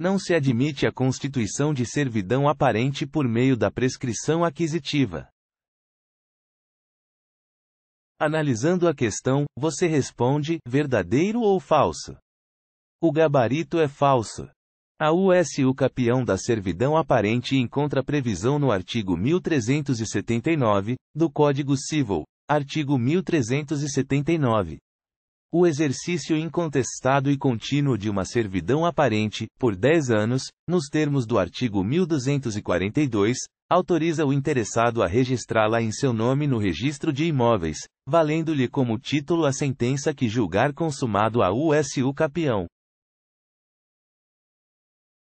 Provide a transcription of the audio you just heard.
Não se admite a constituição de servidão aparente por meio da prescrição aquisitiva. Analisando a questão, você responde: verdadeiro ou falso? O gabarito é falso. A USU Capião da Servidão Aparente encontra previsão no artigo 1379 do Código Civil, artigo 1379. O exercício incontestado e contínuo de uma servidão aparente, por 10 anos, nos termos do artigo 1242, autoriza o interessado a registrá-la em seu nome no registro de imóveis, valendo-lhe como título a sentença que julgar consumado a USU capião.